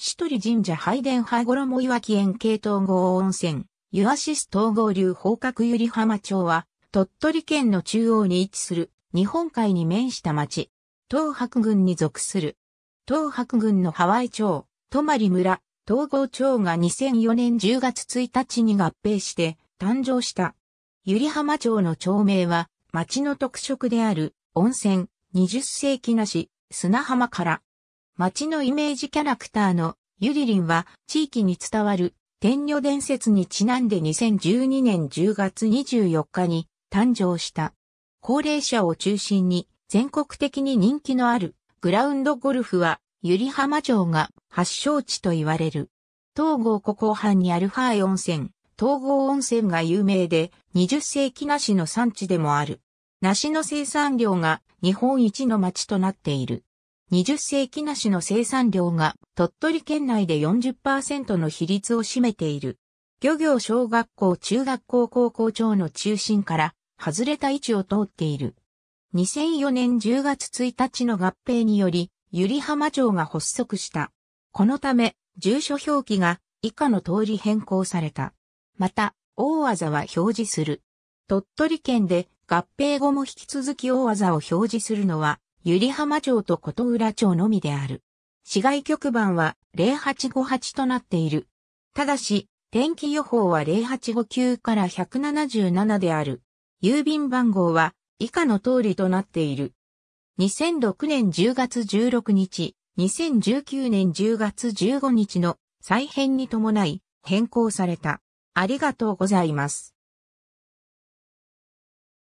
シトリ神社拝殿派衣岩木園系統合温泉、湯シス統合流宝角百合浜町は、鳥取県の中央に位置する、日本海に面した町、東白郡に属する。東白郡のハワイ町、泊村、統合町が2004年10月1日に合併して誕生した。百合浜町の町名は、町の特色である、温泉、20世紀なし、砂浜から、町のイメージキャラクターのゆりりんは地域に伝わる天女伝説にちなんで2012年10月24日に誕生した。高齢者を中心に全国的に人気のあるグラウンドゴルフはゆり浜城が発祥地と言われる。東郷湖後半にアルファー温泉、東郷温泉が有名で20世紀梨の産地でもある。梨の生産量が日本一の町となっている。20世紀梨の生産量が鳥取県内で40%の比率を占めている。漁業小学校中学校高校長の中心から外れた位置を通っている。2004年10月1日の合併により、ゆり浜町が発足した。このため、住所表記が以下の通り変更された。また、大技は表示する。鳥取県で合併後も引き続き大技を表示するのは百合浜町と琴浦町のみである。市外局番は0858となっている。ただし、天気予報は0859から177である。郵便番号は以下の通りとなっている。2006年10月16日、2019年10月15日の再編に伴い変更された。ありがとうございます。